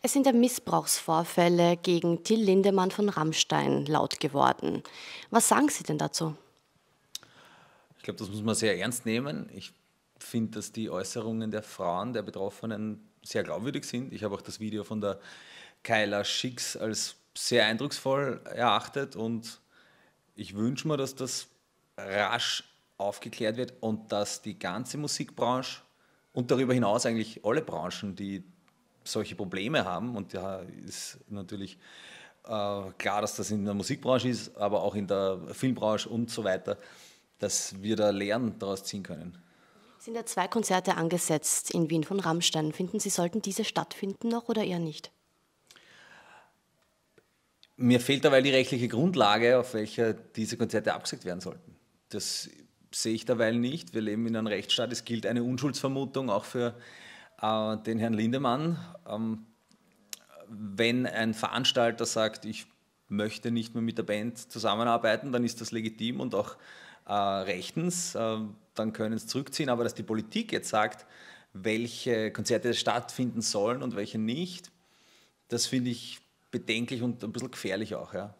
Es sind ja Missbrauchsvorfälle gegen Till Lindemann von Rammstein laut geworden. Was sagen Sie denn dazu? Ich glaube, das muss man sehr ernst nehmen. Ich finde, dass die Äußerungen der Frauen, der Betroffenen sehr glaubwürdig sind. Ich habe auch das Video von der Kyla Schicks als sehr eindrucksvoll erachtet und ich wünsche mir, dass das rasch aufgeklärt wird und dass die ganze Musikbranche und darüber hinaus eigentlich alle Branchen, die solche Probleme haben. Und ja, ist natürlich äh, klar, dass das in der Musikbranche ist, aber auch in der Filmbranche und so weiter, dass wir da Lernen daraus ziehen können. Es sind ja zwei Konzerte angesetzt in Wien von Rammstein. Finden Sie, sollten diese stattfinden noch oder eher nicht? Mir fehlt dabei die rechtliche Grundlage, auf welcher diese Konzerte abgesagt werden sollten. Das sehe ich dabei nicht. Wir leben in einem Rechtsstaat. Es gilt eine Unschuldsvermutung auch für äh, den Herrn Lindemann. Ähm, wenn ein Veranstalter sagt, ich möchte nicht mehr mit der Band zusammenarbeiten, dann ist das legitim und auch äh, rechtens, äh, dann können es zurückziehen. Aber dass die Politik jetzt sagt, welche Konzerte stattfinden sollen und welche nicht, das finde ich bedenklich und ein bisschen gefährlich auch. Ja.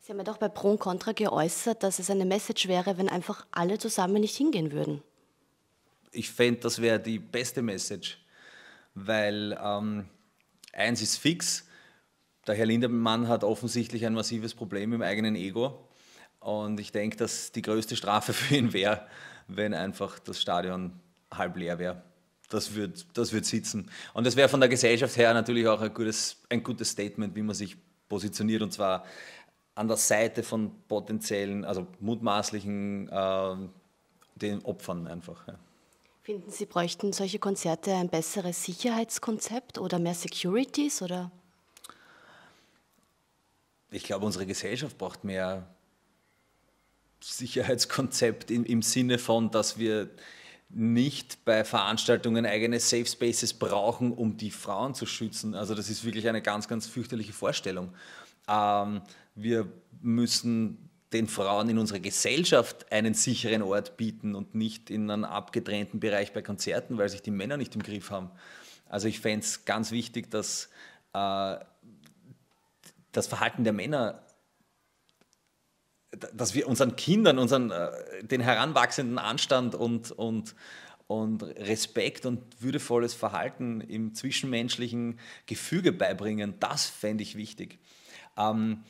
Sie haben ja doch bei Pro und Contra geäußert, dass es eine Message wäre, wenn einfach alle zusammen nicht hingehen würden. Ich fände, das wäre die beste Message weil ähm, eins ist fix, der Herr Lindemann hat offensichtlich ein massives Problem im eigenen Ego und ich denke, dass die größte Strafe für ihn wäre, wenn einfach das Stadion halb leer wäre. Das wird, das wird sitzen. Und das wäre von der Gesellschaft her natürlich auch ein gutes, ein gutes Statement, wie man sich positioniert und zwar an der Seite von potenziellen, also mutmaßlichen äh, den Opfern einfach. Ja. Finden Sie, bräuchten solche Konzerte ein besseres Sicherheitskonzept oder mehr Securities oder? Ich glaube, unsere Gesellschaft braucht mehr Sicherheitskonzept im, im Sinne von, dass wir nicht bei Veranstaltungen eigene Safe Spaces brauchen, um die Frauen zu schützen. Also das ist wirklich eine ganz, ganz fürchterliche Vorstellung. Ähm, wir müssen den Frauen in unserer Gesellschaft einen sicheren Ort bieten und nicht in einem abgetrennten Bereich bei Konzerten, weil sich die Männer nicht im Griff haben. Also ich fände es ganz wichtig, dass äh, das Verhalten der Männer, dass wir unseren Kindern, unseren, äh, den heranwachsenden Anstand und, und, und Respekt und würdevolles Verhalten im zwischenmenschlichen Gefüge beibringen, das fände ich wichtig. Ähm,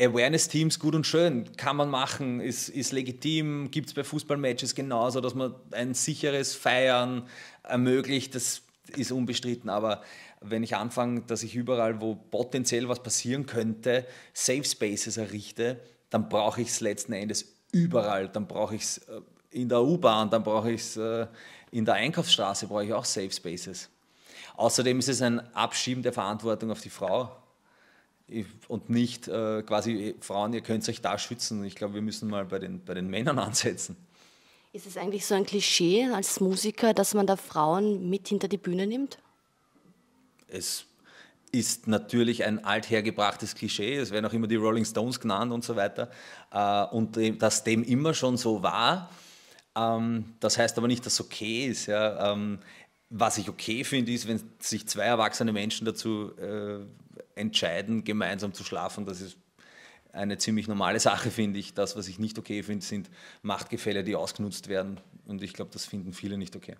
Awareness-Teams gut und schön, kann man machen, ist, ist legitim, gibt es bei Fußballmatches genauso, dass man ein sicheres Feiern ermöglicht, das ist unbestritten, aber wenn ich anfange, dass ich überall, wo potenziell was passieren könnte, Safe Spaces errichte, dann brauche ich es letzten Endes überall, dann brauche ich es äh, in der U-Bahn, dann brauche ich es äh, in der Einkaufsstraße, brauche ich auch Safe Spaces. Außerdem ist es ein Abschieben der Verantwortung auf die Frau und nicht äh, quasi äh, Frauen, ihr könnt euch da schützen. Ich glaube, wir müssen mal bei den, bei den Männern ansetzen. Ist es eigentlich so ein Klischee als Musiker, dass man da Frauen mit hinter die Bühne nimmt? Es ist natürlich ein althergebrachtes Klischee. Es werden auch immer die Rolling Stones genannt und so weiter. Äh, und dass dem immer schon so war. Ähm, das heißt aber nicht, dass es okay ist. Ja. Ähm, was ich okay finde, ist, wenn sich zwei erwachsene Menschen dazu äh, entscheiden, gemeinsam zu schlafen. Das ist eine ziemlich normale Sache, finde ich. Das, was ich nicht okay finde, sind Machtgefälle, die ausgenutzt werden. Und ich glaube, das finden viele nicht okay.